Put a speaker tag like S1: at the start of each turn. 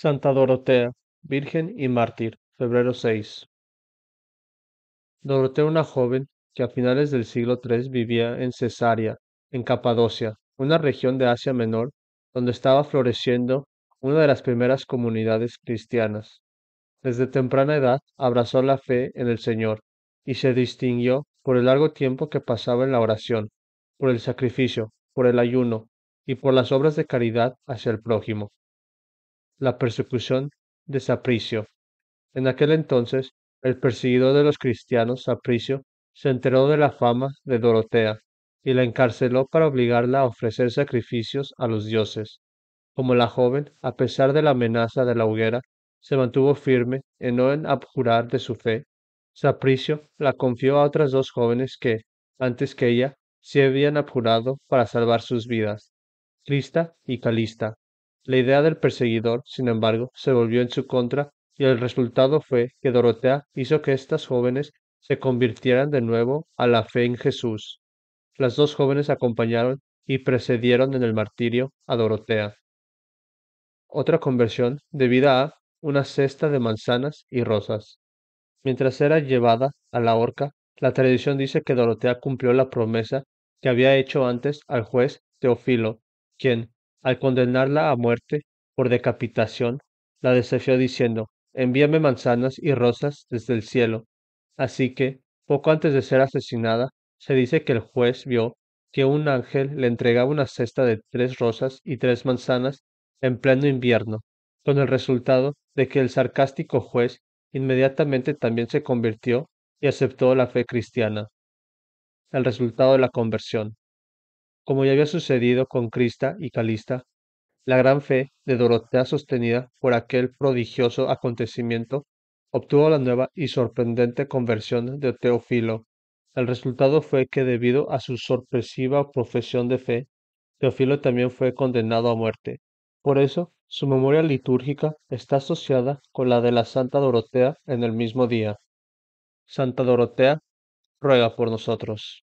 S1: Santa Dorotea, Virgen y Mártir, febrero 6. Dorotea, una joven que a finales del siglo III vivía en Cesarea, en Capadocia, una región de Asia Menor, donde estaba floreciendo una de las primeras comunidades cristianas. Desde temprana edad abrazó la fe en el Señor y se distinguió por el largo tiempo que pasaba en la oración, por el sacrificio, por el ayuno y por las obras de caridad hacia el prójimo la persecución de Sapricio. En aquel entonces, el perseguidor de los cristianos, Sapricio, se enteró de la fama de Dorotea y la encarceló para obligarla a ofrecer sacrificios a los dioses. Como la joven, a pesar de la amenaza de la hoguera, se mantuvo firme en no abjurar de su fe, Sapricio la confió a otras dos jóvenes que, antes que ella, se habían abjurado para salvar sus vidas, Crista y Calista. La idea del perseguidor, sin embargo, se volvió en su contra y el resultado fue que Dorotea hizo que estas jóvenes se convirtieran de nuevo a la fe en Jesús. Las dos jóvenes acompañaron y precedieron en el martirio a Dorotea. Otra conversión debida a una cesta de manzanas y rosas. Mientras era llevada a la horca, la tradición dice que Dorotea cumplió la promesa que había hecho antes al juez Teofilo, quien, al condenarla a muerte por decapitación, la desafió diciendo, envíame manzanas y rosas desde el cielo. Así que, poco antes de ser asesinada, se dice que el juez vio que un ángel le entregaba una cesta de tres rosas y tres manzanas en pleno invierno, con el resultado de que el sarcástico juez inmediatamente también se convirtió y aceptó la fe cristiana. El resultado de la conversión. Como ya había sucedido con Crista y Calista, la gran fe de Dorotea sostenida por aquel prodigioso acontecimiento obtuvo la nueva y sorprendente conversión de Teofilo. El resultado fue que debido a su sorpresiva profesión de fe, Teofilo también fue condenado a muerte. Por eso, su memoria litúrgica está asociada con la de la Santa Dorotea en el mismo día. Santa Dorotea, ruega por nosotros.